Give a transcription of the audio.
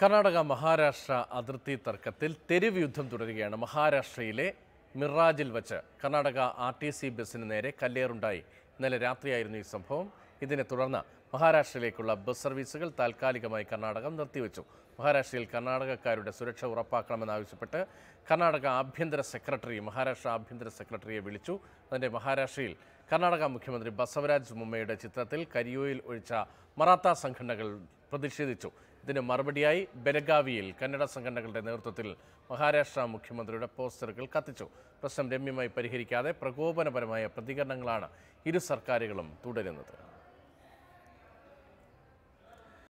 കർണാടക മഹാരാഷ്ട്ര അതിർത്തി തർക്കത്തിൽ തെരുവ് യുദ്ധം തുടരുകയാണ് മഹാരാഷ്ട്രയിലെ മിറാജിൽ വച്ച് കർണാടക ആർ ടി സി ബസ്സിന് നേരെ കല്ലേറുണ്ടായി ഇന്നലെ രാത്രിയായിരുന്നു ഈ സംഭവം ഇതിനെ തുടർന്ന് മഹാരാഷ്ട്രയിലേക്കുള്ള ബസ് സർവീസുകൾ താൽക്കാലികമായി കർണാടകം നിർത്തിവെച്ചു മഹാരാഷ്ട്രയിൽ കർണാടകക്കാരുടെ സുരക്ഷ ഉറപ്പാക്കണമെന്നാവശ്യപ്പെട്ട് കർണാടക ആഭ്യന്തര സെക്രട്ടറി മഹാരാഷ്ട്ര ആഭ്യന്തര സെക്രട്ടറിയെ വിളിച്ചു അതിൻ്റെ മഹാരാഷ്ട്രയിൽ കർണാടക മുഖ്യമന്ത്രി ബസവരാജ് മുമ്മയുടെ ചിത്രത്തിൽ കരിയോയിൽ ഒഴിച്ച മറാത്ത സംഘടനകൾ പ്രതിഷേധിച്ചു ഇതിന് മറുപടിയായി ബെലഗാവിയിൽ കന്നഡ സംഘടനകളുടെ നേതൃത്വത്തിൽ മഹാരാഷ്ട്ര മുഖ്യമന്ത്രിയുടെ പോസ്റ്ററുകൾ കത്തിച്ചു പ്രശ്നം രമ്യമായി പരിഹരിക്കാതെ പ്രകോപനപരമായ പ്രതികരണങ്ങളാണ് ഇരു സർക്കാരുകളും തുടരുന്നത്